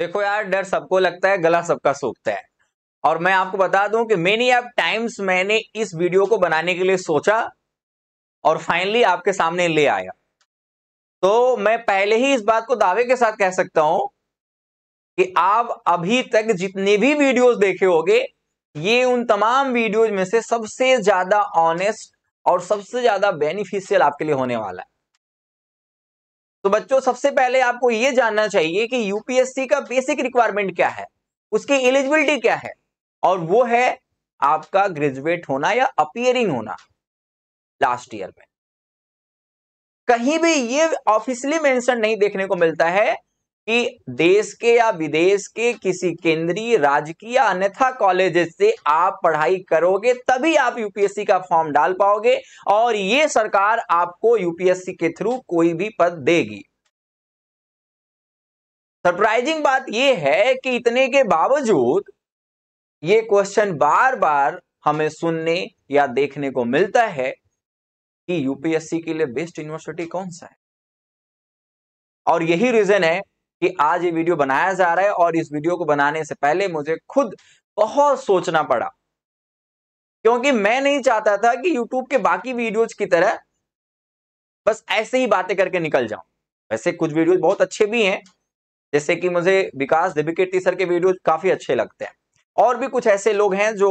देखो यार डर सबको लगता है गला सबका सूखता है और मैं आपको बता दूं कि मेनी आप टाइम्स मैंने इस वीडियो को बनाने के लिए सोचा और फाइनली आपके सामने ले आया तो मैं पहले ही इस बात को दावे के साथ कह सकता हूं कि आप अभी तक जितने भी वीडियोस देखे होंगे ये उन तमाम वीडियोज में से सबसे ज्यादा ऑनेस्ट और सबसे ज्यादा बेनिफिशियल आपके लिए होने वाला है तो बच्चों सबसे पहले आपको ये जानना चाहिए कि यूपीएससी का बेसिक रिक्वायरमेंट क्या है उसकी एलिजिबिलिटी क्या है और वो है आपका ग्रेजुएट होना या अपियरिंग होना लास्ट ईयर में कहीं भी ये ऑफिशियली मेंशन नहीं देखने को मिलता है कि देश के या विदेश के किसी केंद्रीय राजकीय अन्यथा कॉलेज से आप पढ़ाई करोगे तभी आप यूपीएससी का फॉर्म डाल पाओगे और ये सरकार आपको यूपीएससी के थ्रू कोई भी पद देगी सरप्राइजिंग बात यह है कि इतने के बावजूद ये क्वेश्चन बार बार हमें सुनने या देखने को मिलता है कि यूपीएससी के लिए बेस्ट यूनिवर्सिटी कौन सा है और यही रीजन है कि आज ये वीडियो बनाया जा रहा है और इस वीडियो को बनाने से पहले मुझे खुद बहुत सोचना पड़ा क्योंकि मैं नहीं चाहता था कि YouTube के बाकी वीडियोज की तरह बस ऐसे ही बातें करके निकल जाऊं वैसे कुछ वीडियोज बहुत अच्छे भी हैं जैसे कि मुझे विकास देविकीर्ति सर के वीडियोज काफी अच्छे लगते हैं और भी कुछ ऐसे लोग हैं जो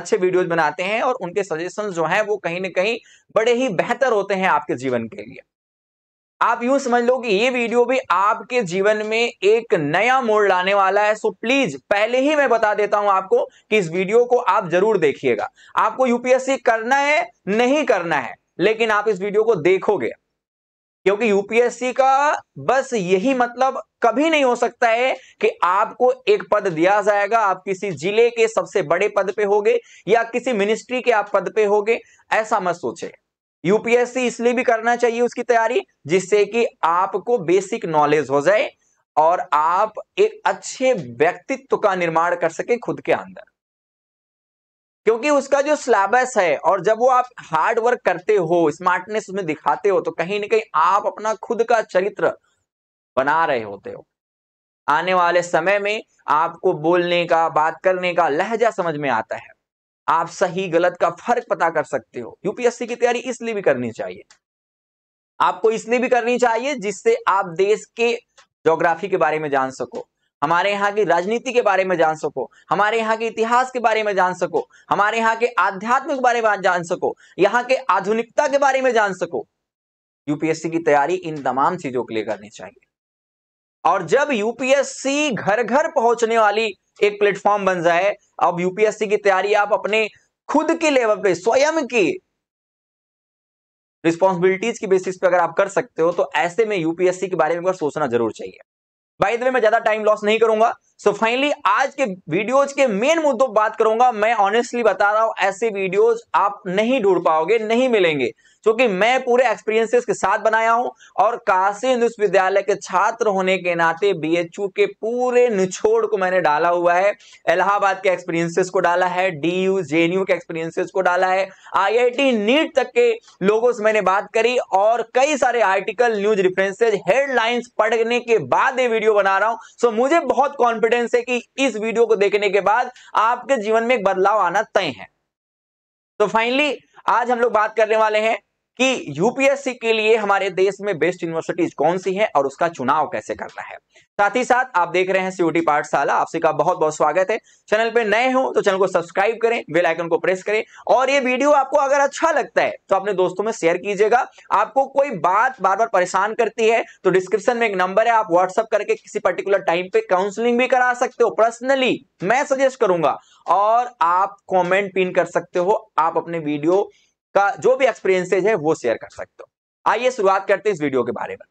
अच्छे वीडियोज बनाते हैं और उनके सजेशन जो हैं वो कहीं ना कहीं बड़े ही बेहतर होते हैं आपके जीवन के लिए आप यूं समझ लो कि ये वीडियो भी आपके जीवन में एक नया मोड़ लाने वाला है सो प्लीज पहले ही मैं बता देता हूं आपको कि इस वीडियो को आप जरूर देखिएगा आपको यूपीएससी करना है नहीं करना है लेकिन आप इस वीडियो को देखोगे क्योंकि यूपीएससी का बस यही मतलब कभी नहीं हो सकता है कि आपको एक पद दिया जाएगा आप किसी जिले के सबसे बड़े पद पे होगे या किसी मिनिस्ट्री के आप पद पे होगे ऐसा मत सोचे यूपीएससी इसलिए भी करना चाहिए उसकी तैयारी जिससे कि आपको बेसिक नॉलेज हो जाए और आप एक अच्छे व्यक्तित्व का निर्माण कर सके खुद के अंदर क्योंकि उसका जो सिलेबस है और जब वो आप हार्ड वर्क करते हो स्मार्टनेस में दिखाते हो तो कहीं ना कहीं आप अपना खुद का चरित्र बना रहे होते हो आने वाले समय में आपको बोलने का बात करने का लहजा समझ में आता है आप सही गलत का फर्क पता कर सकते हो यूपीएससी की तैयारी इसलिए भी करनी चाहिए आपको इसलिए भी करनी चाहिए जिससे आप देश के जोग्राफी के बारे में जान सको हमारे यहाँ की राजनीति के बारे में जान सको हमारे यहाँ के इतिहास के बारे में जान सको हमारे यहाँ के आध्यात्मिक बारे में जान सको यहाँ के आधुनिकता के बारे में जान सको यूपीएससी की तैयारी इन तमाम चीजों के लिए करनी चाहिए और जब यूपीएससी घर घर पहुंचने वाली एक प्लेटफॉर्म बन जाए अब यूपीएससी की तैयारी आप अपने खुद के लेवल पे स्वयं की रिस्पॉन्सिबिलिटीज की बेसिस पे अगर आप कर सकते हो तो ऐसे में यूपीएससी के बारे में बार सोचना जरूर चाहिए बाय द वे मैं ज्यादा टाइम लॉस नहीं करूंगा सो so फाइनली आज के वीडियोज के मेन मुद्दों बात करूंगा मैं ऑनेस्टली बता रहा हूं ऐसे वीडियोज आप नहीं ढूंढ पाओगे नहीं मिलेंगे क्योंकि मैं पूरे एक्सपीरियंसेस के साथ बनाया हूं और काशी हिंदू विश्वविद्यालय के छात्र होने के नाते बी के पूरे निचोड़ को मैंने डाला हुआ है इलाहाबाद के एक्सपीरियंसेस को डाला है डी यू के एक्सपीरियंसेस को डाला है आई नीट तक के लोगों से मैंने बात करी और कई सारे आर्टिकल न्यूज रिफरेंसेज हेडलाइंस पढ़ने के बाद ये वीडियो बना रहा हूं सो मुझे बहुत कॉन्फिडेंस है कि इस वीडियो को देखने के बाद आपके जीवन में एक बदलाव आना तय है तो फाइनली आज हम लोग बात करने वाले हैं कि यूपीएससी के लिए हमारे देश में बेस्ट यूनिवर्सिटीज कौन सी है और उसका चुनाव कैसे करना है साथ ही साथ आप देख रहे हैं सीयूटी पाठशाला आपसे का बहुत बहुत स्वागत है चैनल पे नए हो तो चैनल को सब्सक्राइब करें बेल आइकन को प्रेस करें और ये वीडियो आपको अगर अच्छा लगता है तो अपने दोस्तों में शेयर कीजिएगा आपको कोई बात बार बार परेशान करती है तो डिस्क्रिप्शन में एक नंबर है आप व्हाट्सअप करके किसी पर्टिकुलर टाइम पे काउंसलिंग भी करा सकते हो पर्सनली मैं सजेस्ट करूंगा और आप कॉमेंट पिन कर सकते हो आप अपने वीडियो का जो भी एक्सपीरियंसेज है वो शेयर कर सकते हो आइए शुरुआत करते हैं इस वीडियो के बारे में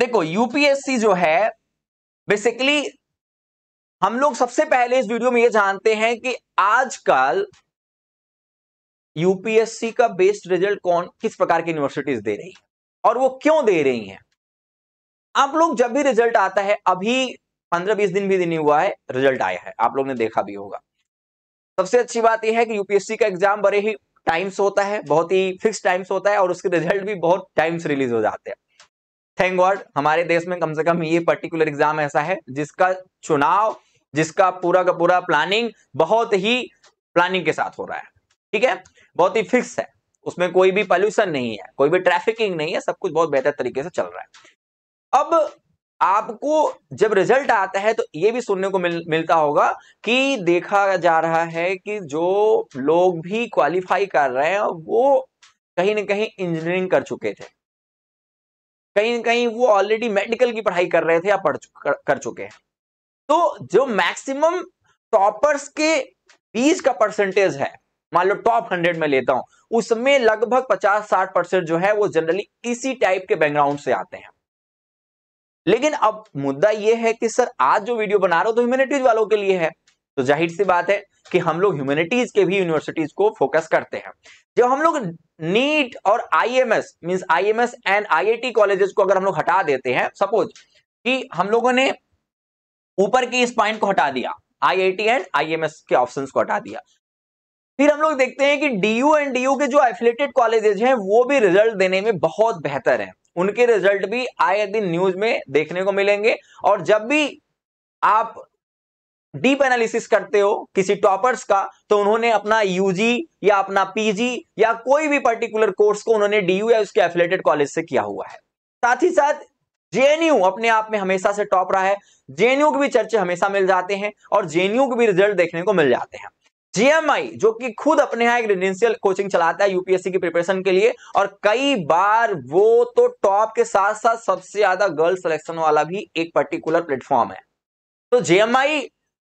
देखो यूपीएससी जो है बेसिकली हम लोग सबसे पहले इस वीडियो में ये जानते हैं कि आजकल यूपीएससी का बेस्ड रिजल्ट कौन किस प्रकार की यूनिवर्सिटीज दे रही है और वो क्यों दे रही हैं आप लोग जब भी रिजल्ट आता है अभी पंद्रह बीस दिन भी दिन हुआ है रिजल्ट आया है आप लोग ने देखा भी होगा सबसे अच्छी बात यह है कि यूपीएससी का एग्जाम बड़े ही टाइम्स होता है बहुत ही फिक्स टाइम्स होता है और उसके रिजल्ट भी बहुत टाइम्स रिलीज हो जाते हैं थैंक गॉड हमारे देश में कम से कम ये पर्टिकुलर एग्जाम ऐसा है जिसका चुनाव जिसका पूरा का पूरा प्लानिंग बहुत ही प्लानिंग के साथ हो रहा है ठीक है बहुत ही फिक्स है उसमें कोई भी पॉल्यूशन नहीं है कोई भी ट्रैफिकिंग नहीं है सब कुछ बहुत बेहतर तरीके से चल रहा है अब आपको जब रिजल्ट आता है तो ये भी सुनने को मिल, मिलता होगा कि देखा जा रहा है कि जो लोग भी क्वालिफाई कर रहे हैं वो कहीं ना कहीं इंजीनियरिंग कर चुके थे कहीं ना कहीं वो ऑलरेडी मेडिकल की पढ़ाई कर रहे थे या पढ़ कर, कर चुके हैं तो जो मैक्सिमम टॉपर्स के बीस का परसेंटेज है मान लो टॉप हंड्रेड में लेता हूं उसमें लगभग पचास साठ परसेंट जो है वो जनरली इसी टाइप के बैकग्राउंड से आते हैं लेकिन अब मुद्दा यह है कि सर आज जो वीडियो बना रहे हो तो ह्यूमैनिटीज वालों के लिए है तो जाहिर सी बात है कि हम लोग ह्यूमैनिटीज के भी यूनिवर्सिटीज को फोकस करते हैं जब हम लोग नीट और IMS means IMS and IIT colleges को अगर हम लोग हटा देते हैं सपोज कि हम लोगों ने ऊपर के इस पॉइंट को हटा दिया आईआईटी एंड आईएमएस के ऑप्शन को हटा दिया फिर हम लोग देखते हैं कि डीयू एंड डीयू के जो एफिलेटेड कॉलेजेज हैं वो भी रिजल्ट देने में बहुत बेहतर है उनके रिजल्ट भी आए दिन न्यूज में देखने को मिलेंगे और जब भी आप डीप एनालिसिस करते हो किसी टॉपर्स का तो उन्होंने अपना यूजी या अपना पीजी या कोई भी पर्टिकुलर कोर्स को उन्होंने डीयू या उसके एफिलेटेड कॉलेज से किया हुआ है साथ ही साथ जेएनयू अपने आप में हमेशा से टॉप रहा है जेएनयू के भी चर्चे हमेशा मिल जाते हैं और जेएनयू के भी रिजल्ट देखने को मिल जाते हैं जीएमआई जो कि खुद अपने यहाँ एक रेजिडेंशियल कोचिंग चलाता है यूपीएससी की प्रिपरेशन के लिए और कई बार वो तो टॉप के साथ साथ सबसे ज्यादा गर्ल सिलेक्शन वाला भी एक पर्टिकुलर प्लेटफॉर्म है तो जीएमआई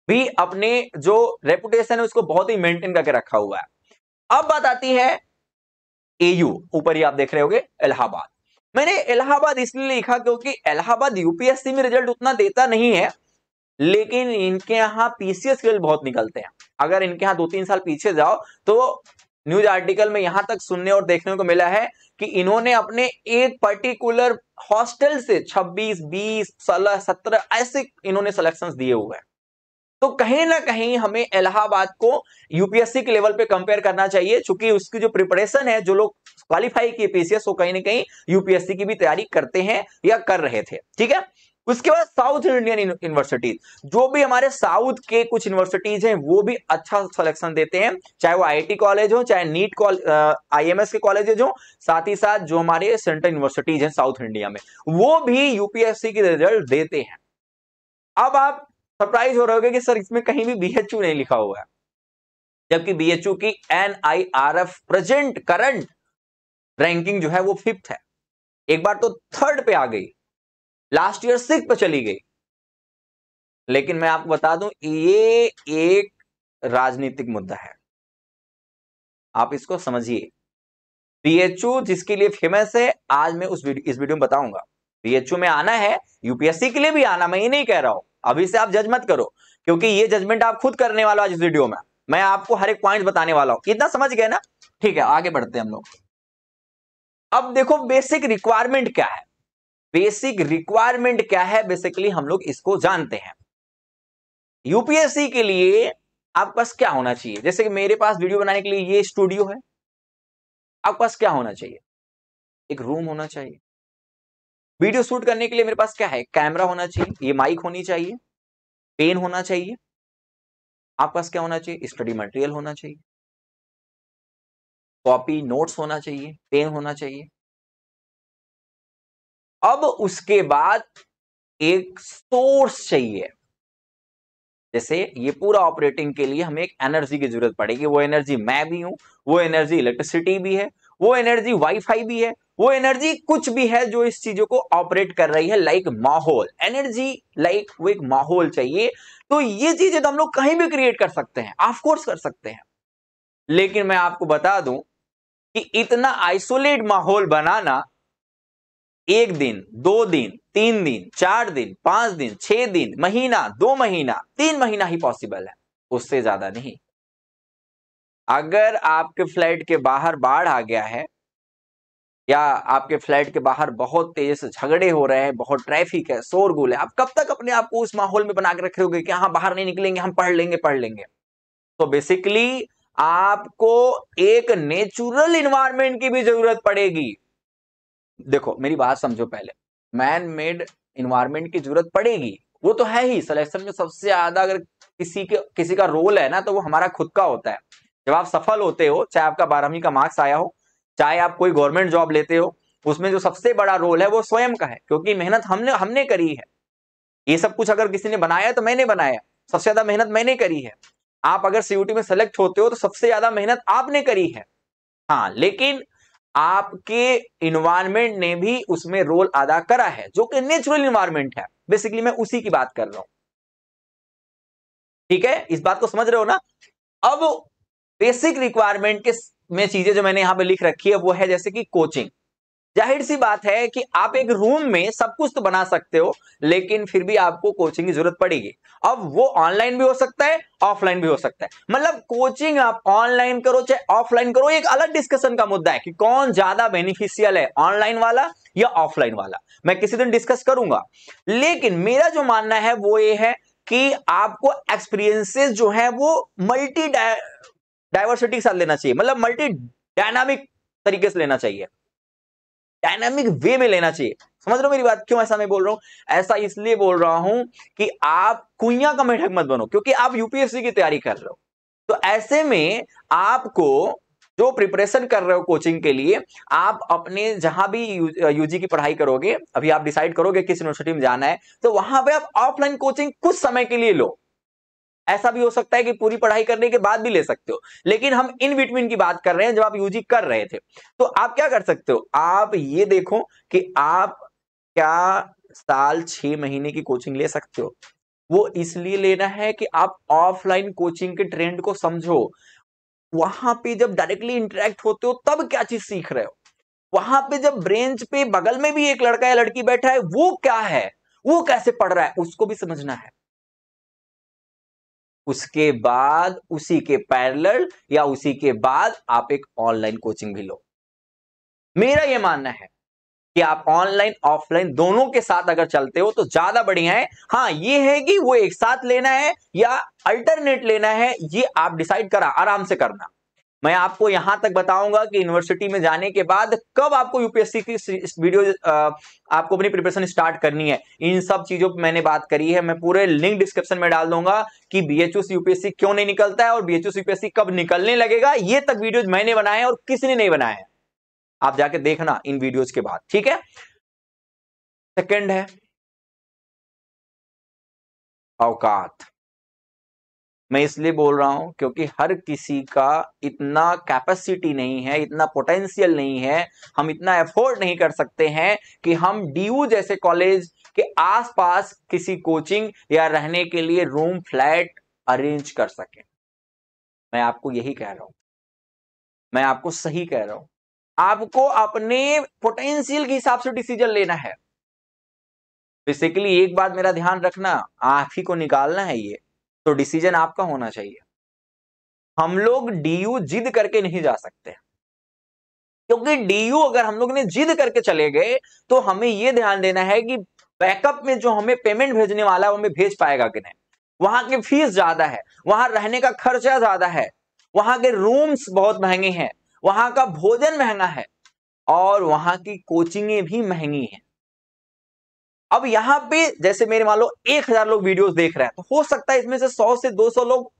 भी अपने जो रेपुटेशन है उसको बहुत ही मेंटेन करके रखा हुआ है अब बात आती है एयू ऊपर ही आप देख रहे गए इलाहाबाद मैंने इलाहाबाद इसलिए लिखा क्योंकि इलाहाबाद यूपीएससी में रिजल्ट उतना देता नहीं है लेकिन इनके यहाँ पीसीएस के बहुत निकलते हैं अगर इनके यहाँ दो तीन साल पीछे जाओ तो न्यूज आर्टिकल में यहां तक सुनने और देखने को मिला है कि इन्होंने अपने एक पर्टिकुलर हॉस्टल से 26, 20, 16, 17 ऐसे इन्होंने सिलेक्शंस दिए हुए हैं तो कहीं ना कहीं हमें इलाहाबाद को यूपीएससी के लेवल पे कंपेयर करना चाहिए क्योंकि उसकी जो प्रिपरेशन है जो लोग क्वालिफाई किए पीसीएस वो कहीं ना कहीं यूपीएससी की भी तैयारी करते हैं या कर रहे थे ठीक है उसके बाद साउथ इंडियन यूनिवर्सिटीज जो भी हमारे साउथ के कुछ यूनिवर्सिटीज हैं वो भी अच्छा सिलेक्शन देते हैं चाहे वो आईआईटी कॉलेज हो चाहे नीट आईएमएस के कॉलेजेज हो साथ ही साथ जो हमारे सेंट्रल यूनिवर्सिटीज हैं साउथ इंडिया में वो भी यूपीएससी के रिजल्ट देते हैं अब आप सरप्राइज हो रहे हो कि सर इसमें कहीं भी बीएचयू नहीं लिखा हुआ है जबकि बीएचयू की एफ प्रेजेंट करंट रैंकिंग जो है वो फिफ्थ है एक बार तो थर्ड पे आ गई लास्ट ईयर सिक्स पे चली गई लेकिन मैं आपको बता दूं ये एक राजनीतिक मुद्दा है आप इसको समझिए पीएचयू जिसके लिए फेमस है आज मैं उस वीडियो, इस वीडियो में बताऊंगा पीएचयू में आना है यूपीएससी के लिए भी आना मैं ये नहीं कह रहा हूं अभी से आप जज मत करो क्योंकि ये जजमेंट आप खुद करने वाला आज इस वीडियो में मैं आपको हर एक पॉइंट बताने वाला हूं कितना समझ गए ना ठीक है आगे बढ़ते हैं हम लोग अब देखो बेसिक रिक्वायरमेंट क्या है बेसिक रिक्वायरमेंट क्या है बेसिकली हम लोग इसको जानते हैं यूपीएससी के लिए आपके पास क्या होना चाहिए जैसे कि मेरे पास वीडियो बनाने के लिए ये स्टूडियो है आपके पास क्या होना चाहिए एक रूम होना चाहिए वीडियो शूट करने के लिए मेरे पास क्या है कैमरा होना चाहिए ये माइक होनी चाहिए पेन होना चाहिए आपके पास क्या होना चाहिए स्टडी मटेरियल होना चाहिए कॉपी नोट्स होना चाहिए पेन होना चाहिए अब उसके बाद एक सोर्स चाहिए जैसे ये पूरा ऑपरेटिंग के लिए हमें एक एनर्जी की जरूरत पड़ेगी वो एनर्जी मैं भी हूं वो एनर्जी इलेक्ट्रिसिटी भी है वो एनर्जी वाईफाई भी है वो एनर्जी कुछ भी है जो इस चीजों को ऑपरेट कर रही है लाइक माहौल एनर्जी लाइक वो एक माहौल चाहिए तो ये चीजें तो हम लोग कहीं भी क्रिएट कर सकते हैं ऑफकोर्स कर सकते हैं लेकिन मैं आपको बता दूं कि इतना आइसोलेट माहौल बनाना एक दिन दो दिन तीन दिन चार दिन पांच दिन छह दिन महीना दो महीना तीन महीना ही पॉसिबल है उससे ज्यादा नहीं अगर आपके फ्लैट के बाहर बाढ़ आ गया है या आपके फ्लैट के बाहर बहुत तेज से झगड़े हो रहे हैं बहुत ट्रैफिक है शोरगुल है आप कब तक अपने आप को उस माहौल में बना के रखे होगे कि हाँ बाहर नहीं निकलेंगे हम पढ़ लेंगे पढ़ लेंगे तो बेसिकली आपको एक नेचुरल इन्वायरमेंट की भी जरूरत पड़ेगी देखो मेरी बात समझो पहले मैन मेड इन्वायरमेंट की जरूरत पड़ेगी वो तो है ही सिलेक्शन में सबसे ज्यादा अगर किसी के किसी का रोल है ना तो वो हमारा खुद का होता है जब आप सफल होते हो चाहे आपका बारहवीं का मार्क्स आया हो चाहे आप कोई गवर्नमेंट जॉब लेते हो उसमें जो सबसे बड़ा रोल है वो स्वयं का है क्योंकि मेहनत हमने हमने करी है ये सब कुछ अगर किसी ने बनाया तो मैंने बनाया सबसे ज्यादा मेहनत मैंने करी है आप अगर सीयूटी में सेलेक्ट होते हो तो सबसे ज्यादा मेहनत आपने करी है हाँ लेकिन आपके इन्वायरमेंट ने भी उसमें रोल अदा करा है जो कि नेचुरल इन्वायरमेंट है बेसिकली मैं उसी की बात कर रहा हूं ठीक है इस बात को समझ रहे हो ना अब बेसिक रिक्वायरमेंट के में चीजें जो मैंने यहां पे लिख रखी है वो है जैसे कि कोचिंग जाहिर सी बात है कि आप एक रूम में सब कुछ तो बना सकते हो लेकिन फिर भी आपको कोचिंग की जरूरत पड़ेगी अब वो ऑनलाइन भी हो सकता है ऑफलाइन भी हो सकता है मतलब कोचिंग आप ऑनलाइन करो चाहे ऑफलाइन करो एक अलग डिस्कशन का मुद्दा है कि कौन ज्यादा बेनिफिशियल है ऑनलाइन वाला या ऑफलाइन वाला मैं किसी दिन डिस्कस करूंगा लेकिन मेरा जो मानना है वो ये है कि आपको एक्सपीरियंसेस जो है वो मल्टी डाइवर्सिटी के साथ लेना चाहिए मतलब मल्टी डायनामिक तरीके से लेना चाहिए डायनामिक वे में लेना चाहिए समझ रहे हो मेरी बात क्यों ऐसा मैं बोल रहा हूँ ऐसा इसलिए बोल रहा हूं कि आप कुइया का मेढक मत बनो क्योंकि आप यूपीएससी की तैयारी कर रहे हो तो ऐसे में आपको जो प्रिपरेशन कर रहे हो कोचिंग के लिए आप अपने जहां भी यूजी की पढ़ाई करोगे अभी आप डिसाइड करोगे किस यूनिवर्सिटी में जाना है तो वहां पे आप ऑफलाइन कोचिंग कुछ समय के लिए लो ऐसा भी हो सकता है कि पूरी पढ़ाई करने के बाद भी ले सकते हो लेकिन हम इन बिटवीन की बात कर रहे हैं जब आप यूजी कर रहे थे तो आप क्या कर सकते हो आप ये देखो कि आप क्या साल छह महीने की कोचिंग ले सकते हो वो इसलिए लेना है कि आप ऑफलाइन कोचिंग के ट्रेंड को समझो वहां पे जब डायरेक्टली इंटरेक्ट होते हो तब क्या चीज सीख रहे हो वहां पे जब ब्रेंच पे बगल में भी एक लड़का या लड़की बैठा है वो क्या है वो कैसे पढ़ रहा है उसको भी समझना है उसके बाद उसी के पैरेलल या उसी के बाद आप एक ऑनलाइन कोचिंग भी लो मेरा यह मानना है कि आप ऑनलाइन ऑफलाइन दोनों के साथ अगर चलते हो तो ज्यादा बढ़िया है हाँ ये है कि वो एक साथ लेना है या अल्टरनेट लेना है ये आप डिसाइड करा आराम से करना मैं आपको यहां तक बताऊंगा कि यूनिवर्सिटी में जाने के बाद कब आपको यूपीएससी की वीडियो आपको अपनी प्रिपरेशन स्टार्ट करनी है इन सब चीजों पर मैंने बात करी है मैं पूरे लिंक डिस्क्रिप्शन में डाल दूंगा कि बीएचयू यूपीएससी क्यों नहीं निकलता है और बीएचयू यूपीएससी कब निकलने लगेगा ये तक वीडियो मैंने बनाए और किसी ने नहीं बनाए आप जाके देखना इन वीडियोज के बाद ठीक है सेकेंड है अवकात मैं इसलिए बोल रहा हूं क्योंकि हर किसी का इतना कैपेसिटी नहीं है इतना पोटेंशियल नहीं है हम इतना एफोर्ड नहीं कर सकते हैं कि हम डीयू जैसे कॉलेज के आसपास किसी कोचिंग या रहने के लिए रूम फ्लैट अरेंज कर सके मैं आपको यही कह रहा हूं मैं आपको सही कह रहा हूं आपको अपने पोटेंशियल के हिसाब से डिसीजन लेना है बेसिकली एक बात मेरा ध्यान रखना आप ही को निकालना है ये तो डिसीजन आपका होना चाहिए हम लोग डीयू जिद करके नहीं जा सकते क्योंकि डीयू अगर हम लोग ने जिद करके चले गए तो हमें यह ध्यान देना है कि बैकअप में जो हमें पेमेंट भेजने वाला है वो हमें भेज पाएगा कि नहीं वहां की फीस ज्यादा है वहां रहने का खर्चा ज्यादा है वहां के रूम्स बहुत महंगे हैं वहां का भोजन महंगा है और वहां की कोचिंगें भी महंगी हैं अब यहां पे जैसे मेरे मान लो एक हजार लोग वीडियोस देख रहे हैं तो हो सकता है इसमें से सौ से दो सौ लोग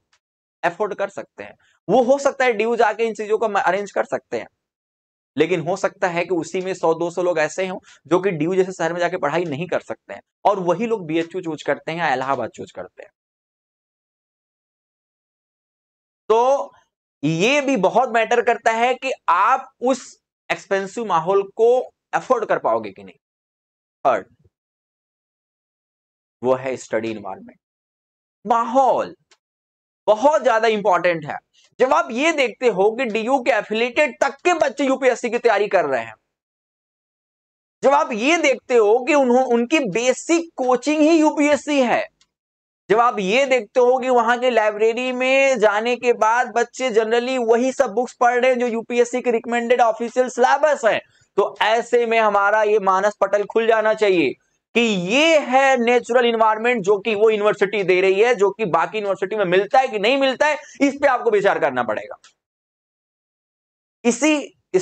एफोर्ड कर सकते हैं वो हो सकता है ड्यू जाके इन चीजों को अरेंज कर सकते हैं लेकिन हो सकता है कि उसी में सौ दो सौ लोग ऐसे हों जो कि ड्यू जैसे शहर में जाके पढ़ाई नहीं कर सकते हैं और वही लोग बी चूज करते हैं या इलाहाबाद चूज करते हैं तो ये भी बहुत मैटर करता है कि आप उस एक्सपेंसिव माहौल को अफोर्ड कर पाओगे कि नहीं थर्ड वो है स्टडी इन्वायरमेंट माहौल बहुत ज्यादा इंपॉर्टेंट है जब आप ये देखते हो कि डीयू के एफिलेटेड तक के बच्चे यूपीएससी की तैयारी कर रहे हैं जब आप ये देखते हो कि उन्होंने उनकी बेसिक कोचिंग ही यूपीएससी है जब आप ये देखते हो कि वहां के लाइब्रेरी में जाने के बाद बच्चे जनरली वही सब बुक्स पढ़ रहे हैं जो यूपीएससी के रिकमेंडेड ऑफिशियल सिलेबस है तो ऐसे में हमारा ये मानस पटल खुल जाना चाहिए कि ये है नेचुरल इन्वायरमेंट जो कि वो यूनिवर्सिटी दे रही है जो कि बाकी यूनिवर्सिटी में मिलता है कि नहीं मिलता है इस पे आपको विचार करना पड़ेगा इसी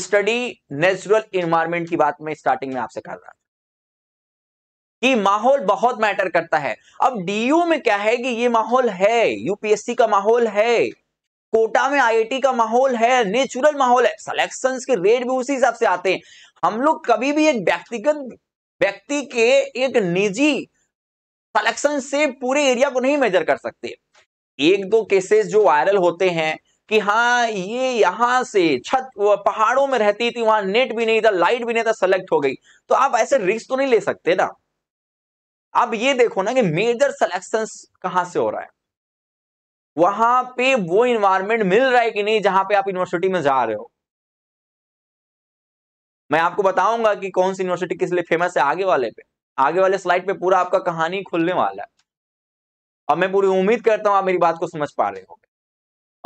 स्टडी नेचुरल इन्वायरमेंट की बात में स्टार्टिंग में आपसे कर रहा कि माहौल बहुत मैटर करता है अब डीयू में क्या है कि ये माहौल है यूपीएससी का माहौल है कोटा में आईआईटी का माहौल है नेचुरल माहौल है सिलेक्शन के रेट भी उसी हिसाब से आते हैं हम लोग कभी भी एक व्यक्तिगत व्यक्ति के एक निजी कलेक्शन से पूरे एरिया को नहीं मेजर कर सकते एक दो केसेस जो वायरल होते हैं कि हाँ ये यहां से छत पहाड़ों में रहती थी वहां नेट भी नहीं था लाइट भी नहीं था सेलेक्ट हो गई तो आप ऐसे रिस्क तो नहीं ले सकते ना अब ये देखो ना कि मेजर सिलेक्शन कहां से हो रहा है वहां पे वो इन्वायरमेंट मिल रहा है कि नहीं जहां पे आप यूनिवर्सिटी में जा रहे हो मैं आपको बताऊंगा कि कौन सी यूनिवर्सिटी किस लिए फेमस है आगे वाले पे आगे वाले स्लाइड पे पूरा आपका कहानी खुलने वाला है और मैं पूरी उम्मीद करता हूँ आप मेरी बात को समझ पा रहे हो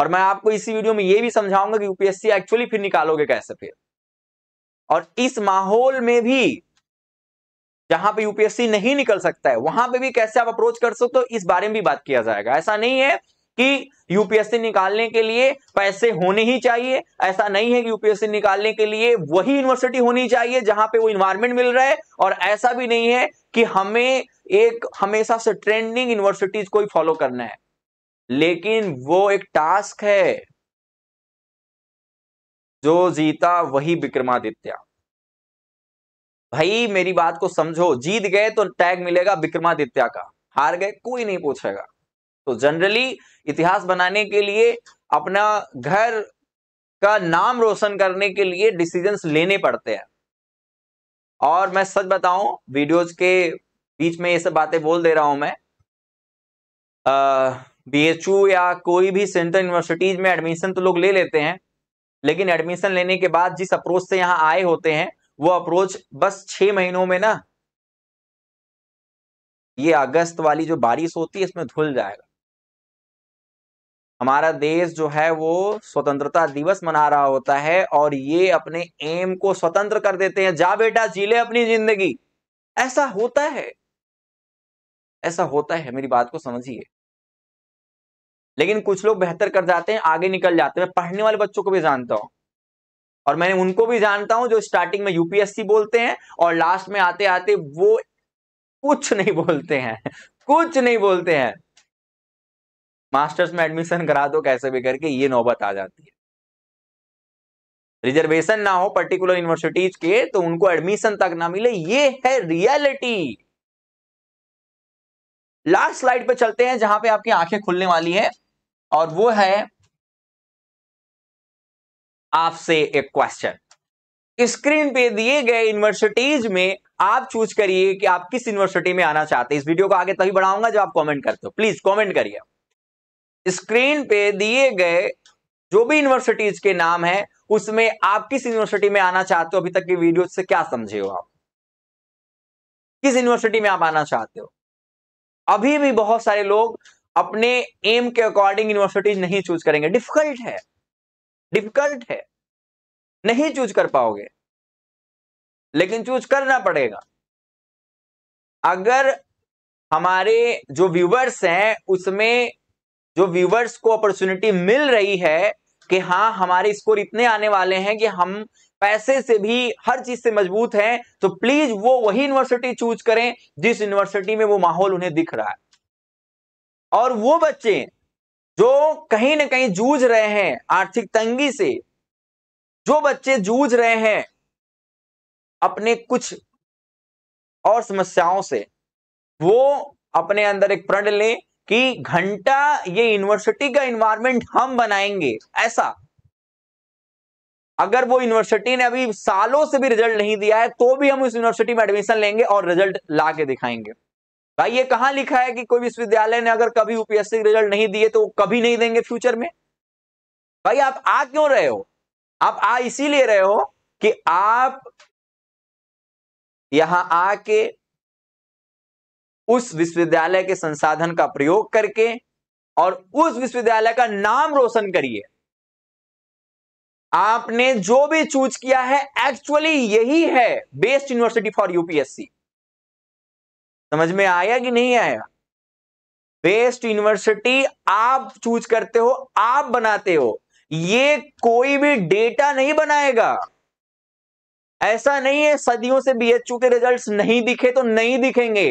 और मैं आपको इसी वीडियो में ये भी समझाऊंगा कि यूपीएससी एक्चुअली फिर निकालोगे कैसे फिर और इस माहौल में भी जहां पे यूपीएससी नहीं निकल सकता है वहां पे भी कैसे आप अप्रोच कर सकते हो इस बारे में भी बात किया जाएगा ऐसा नहीं है कि यूपीएससी निकालने के लिए पैसे होने ही चाहिए ऐसा नहीं है कि यूपीएससी निकालने के लिए वही यूनिवर्सिटी होनी चाहिए जहां पे वो इन्वायरमेंट मिल रहा है और ऐसा भी नहीं है कि हमें एक हमेशा से ट्रेंडिंग यूनिवर्सिटीज को ही फॉलो करना है लेकिन वो एक टास्क है जो जीता वही विक्रमादित्य भाई मेरी बात को समझो जीत गए तो टैग मिलेगा विक्रमादित्य का हार गए कोई नहीं पूछेगा तो जनरली इतिहास बनाने के लिए अपना घर का नाम रोशन करने के लिए डिसीजंस लेने पड़ते हैं और मैं सच बताऊं वीडियोज के बीच में ये सब बातें बोल दे रहा हूं मैं बी यू या कोई भी सेंट्रल यूनिवर्सिटीज में एडमिशन तो लोग ले लेते हैं लेकिन एडमिशन लेने के बाद जिस अप्रोच से यहाँ आए होते हैं वो अप्रोच बस छह महीनों में ना ये अगस्त वाली जो बारिश होती है इसमें धुल जाएगा हमारा देश जो है वो स्वतंत्रता दिवस मना रहा होता है और ये अपने एम को स्वतंत्र कर देते हैं जा बेटा जी ले अपनी जिंदगी ऐसा होता है ऐसा होता है मेरी बात को समझिए लेकिन कुछ लोग बेहतर कर जाते हैं आगे निकल जाते हैं मैं पढ़ने वाले बच्चों को भी जानता हूं और मैंने उनको भी जानता हूं जो स्टार्टिंग में यूपीएससी बोलते हैं और लास्ट में आते आते वो कुछ नहीं बोलते हैं कुछ नहीं बोलते हैं मास्टर्स में एडमिशन करा दो कैसे भी करके ये नौबत आ जाती है रिजर्वेशन ना हो पर्टिकुलर यूनिवर्सिटीज के तो उनको एडमिशन तक ना मिले ये है रियलिटी लास्ट स्लाइड पे चलते हैं जहां पे आपकी आंखें खुलने वाली है और वो है आपसे एक क्वेश्चन स्क्रीन पे दिए गए यूनिवर्सिटीज में आप चूज करिए कि आप किस यूनिवर्सिटी में आना चाहते हैं इस वीडियो को आगे तभी बढ़ाऊंगा जब आप कमेंट करते हो प्लीज कमेंट करिए स्क्रीन पे दिए गए जो भी यूनिवर्सिटीज के नाम है उसमें आप किस यूनिवर्सिटी में आना चाहते हो अभी तक की वीडियो से क्या समझे हो आप किस यूनिवर्सिटी में आप आना चाहते हो अभी भी बहुत सारे लोग अपने एम के अकॉर्डिंग यूनिवर्सिटीज नहीं चूज करेंगे डिफिकल्ट है डिफिकल्ट है नहीं चूज कर पाओगे लेकिन चूज करना पड़ेगा अगर हमारे जो व्यूवर्स हैं उसमें जो व्यूवर्स को अपॉर्चुनिटी मिल रही है कि हाँ हमारे स्कोर इतने आने वाले हैं कि हम पैसे से भी हर चीज से मजबूत हैं तो प्लीज वो वही यूनिवर्सिटी चूज करें जिस यूनिवर्सिटी में वो माहौल उन्हें दिख रहा है और वो बच्चे जो कहीं ना कहीं जूझ रहे हैं आर्थिक तंगी से जो बच्चे जूझ रहे हैं अपने कुछ और समस्याओं से वो अपने अंदर एक प्रण लें कि घंटा ये यूनिवर्सिटी का इन्वायरमेंट हम बनाएंगे ऐसा अगर वो यूनिवर्सिटी ने अभी सालों से भी रिजल्ट नहीं दिया है तो भी हम उस यूनिवर्सिटी में एडमिशन लेंगे और रिजल्ट ला के दिखाएंगे भाई ये कहां लिखा है कि कोई विश्वविद्यालय ने अगर कभी यूपीएससी के रिजल्ट नहीं दिए तो कभी नहीं देंगे फ्यूचर में भाई आप आ क्यों रहे हो आप आ इसीलिए रहे हो कि आप यहां आके उस विश्वविद्यालय के संसाधन का प्रयोग करके और उस विश्वविद्यालय का नाम रोशन करिए आपने जो भी चूज किया है एक्चुअली यही है बेस्ट यूनिवर्सिटी फॉर यूपीएससी समझ में आया कि नहीं आया बेस्ट यूनिवर्सिटी आप चूज करते हो आप बनाते हो ये कोई भी डेटा नहीं बनाएगा ऐसा नहीं है सदियों से बीएचयू के रिजल्ट्स नहीं दिखे तो नहीं दिखेंगे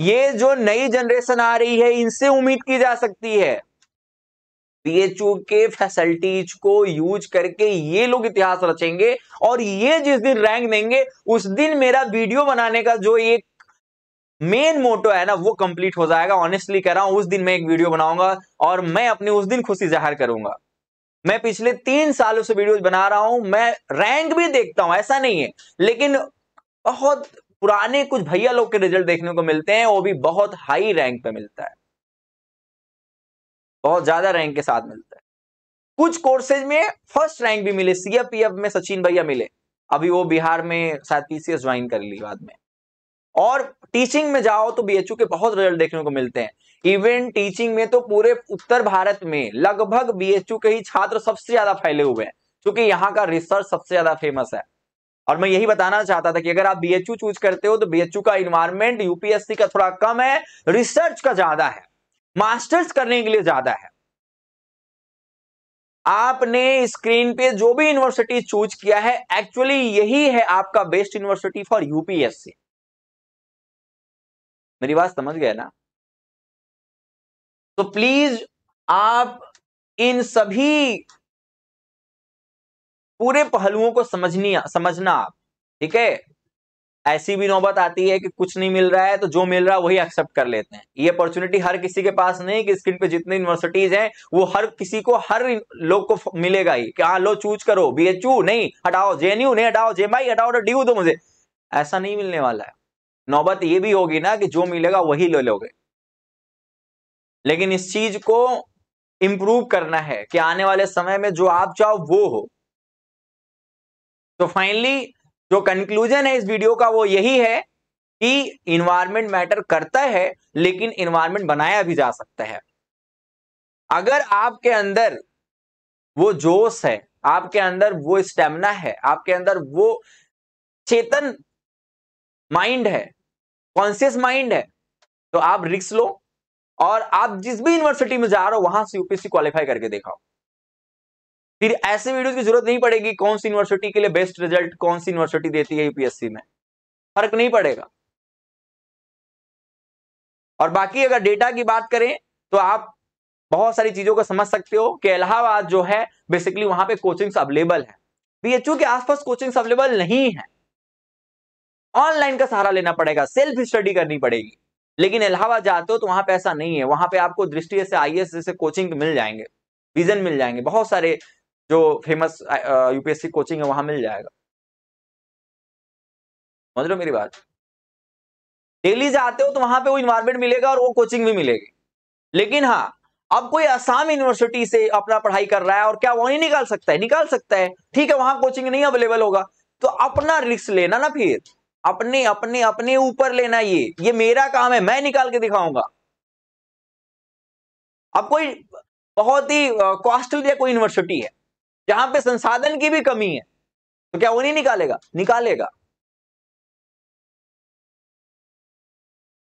ये जो नई जनरेशन आ रही है इनसे उम्मीद की जा सकती है पीएचयू तो के फैसिलिटीज को यूज करके ये लोग इतिहास रचेंगे और ये जिस दिन रैंक देंगे उस दिन मेरा वीडियो बनाने का जो एक मेन मोटो है ना वो कंप्लीट हो जाएगा ऑनेस्टली कह रहा हूं उस दिन मैं एक वीडियो बनाऊंगा और मैं अपनी उस दिन खुशी जाहिर करूंगा मैं पिछले तीन सालों से वीडियोस बना रहा हूं मैं रैंक भी देखता हूं ऐसा नहीं है लेकिन बहुत पुराने कुछ भैया लोग के रिजल्ट देखने को मिलते हैं वो भी बहुत हाई रैंक पे मिलता है बहुत ज्यादा रैंक के साथ मिलता है कुछ कोर्सेज में फर्स्ट रैंक भी मिले सीएपीएफ में सचिन भैया मिले अभी वो बिहार में शायद पीसीएस ज्वाइन कर ली बाद में और टीचिंग में जाओ तो बीएचयू के बहुत रिजल्ट देखने को मिलते हैं इवन टीचिंग में तो पूरे उत्तर भारत में लगभग बीएचयू के ही छात्र सबसे ज्यादा फैले हुए हैं क्योंकि यहाँ का रिसर्च सबसे ज्यादा फेमस है और मैं यही बताना चाहता था कि अगर आप बीएचयू चूज करते हो तो यू का इन्वायरमेंट यूपीएससी का थोड़ा कम है रिसर्च का ज्यादा है मास्टर्स करने के लिए ज्यादा है आपने स्क्रीन पे जो भी यूनिवर्सिटी चूज किया है एक्चुअली यही है आपका बेस्ट यूनिवर्सिटी फॉर यूपीएससी मेरी बात समझ गए ना तो प्लीज आप इन सभी पूरे पहलुओं को समझनी समझना आप ठीक है ऐसी भी नौबत आती है कि कुछ नहीं मिल रहा है तो जो मिल रहा है वही एक्सेप्ट कर लेते हैं ये अपॉर्चुनिटी हर किसी के पास नहीं कि स्क्रीन पे जितनी यूनिवर्सिटीज हैं वो हर किसी को हर लोग को मिलेगा ही कि हाँ लो चूज करो बी एच यू नहीं हटाओ जे नहीं हटाओ जे माई हटाओ डी तो दो मुझे ऐसा नहीं मिलने वाला है नौबत ये भी होगी ना कि जो मिलेगा वही ले लोगे लेकिन इस चीज को इम्प्रूव करना है कि आने वाले समय में जो आप चाहो वो हो तो फाइनली जो कंक्लूजन है इस वीडियो का वो यही है कि इन्वायरमेंट मैटर करता है लेकिन इन्वायरमेंट बनाया भी जा सकता है अगर आपके अंदर वो जोश है आपके अंदर वो स्टेमिना है आपके अंदर वो चेतन माइंड है कॉन्शियस माइंड है तो आप रिक्स लो और आप जिस भी यूनिवर्सिटी में जा रहे हो वहां से यूपीएससी क्वालिफाई करके देखाओ फिर ऐसे वीडियो की जरूरत नहीं पड़ेगी कौन सी यूनिवर्सिटी के लिए बेस्ट रिजल्ट कौन सी यूनिवर्सिटी देती है यूपीएससी में फर्क नहीं पड़ेगा और बाकी अगर डेटा की बात करें तो आप बहुत सारी चीजों को समझ सकते हो कि इलाहाबाद जो है बेसिकली वहां पे कोचिंग्स अवेलेबल है बीएचयू के आसपास कोचिंग्स अवेलेबल नहीं है ऑनलाइन का सहारा लेना पड़ेगा सेल्फ स्टडी करनी पड़ेगी लेकिन इलाहाबाद जाते हो तो वहां पे ऐसा नहीं है वहां पे आपको दृष्टि से आई जैसे कोचिंग मिल जाएंगे विजन मिल जाएंगे बहुत सारे जो फेमस यूपीएससी कोचिंग है वहां मिल जाएगा समझ लो मेरी बात डेली जाते हो तो वहां पे वो इन्वायरमेंट मिलेगा और वो कोचिंग भी मिलेगी लेकिन हाँ अब कोई आसाम यूनिवर्सिटी से अपना पढ़ाई कर रहा है और क्या वो नहीं निकाल सकता है निकाल सकता है ठीक है वहां कोचिंग नहीं अवेलेबल होगा तो अपना रिस्क लेना ना फिर अपने अपने अपने ऊपर लेना ये ये मेरा काम है मैं निकाल के दिखाऊंगा अब कोई बहुत ही कॉस्टली uh, कोई यूनिवर्सिटी है जहां पे संसाधन की भी कमी है तो क्या वो नहीं निकालेगा निकालेगा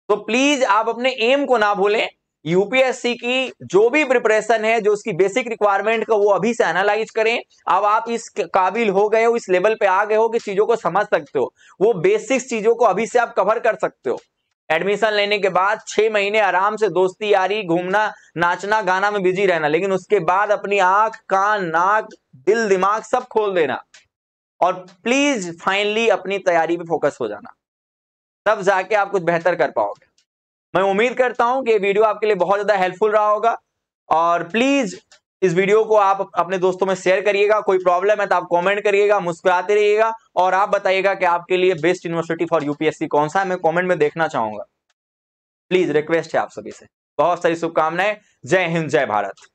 तो प्लीज आप अपने एम को ना भूलें यूपीएससी की जो भी प्रिपरेशन है जो उसकी बेसिक रिक्वायरमेंट का वो अभी से एनालाइज करें अब आप इस काबिल हो गए हो इस लेवल पे आ गए हो कि चीजों को समझ सकते हो वो बेसिक चीजों को अभी से आप कवर कर सकते हो एडमिशन लेने के बाद छह महीने आराम से दोस्ती यारी घूमना नाचना गाना में बिजी रहना लेकिन उसके बाद अपनी आंख कान नाक दिल दिमाग सब खोल देना और प्लीज फाइनली अपनी तैयारी पे फोकस हो जाना तब जाके आप कुछ बेहतर कर पाओगे मैं उम्मीद करता हूं कि ये वीडियो आपके लिए बहुत ज्यादा हेल्पफुल रहा होगा और प्लीज इस वीडियो को आप अपने दोस्तों में शेयर करिएगा कोई प्रॉब्लम है तो आप कमेंट करिएगा मुस्कुराते रहिएगा और आप बताइएगा कि आपके लिए बेस्ट यूनिवर्सिटी फॉर यूपीएससी कौन सा है मैं कमेंट में देखना चाहूंगा प्लीज रिक्वेस्ट है आप सभी से बहुत सारी शुभकामनाएं जय हिंद जय भारत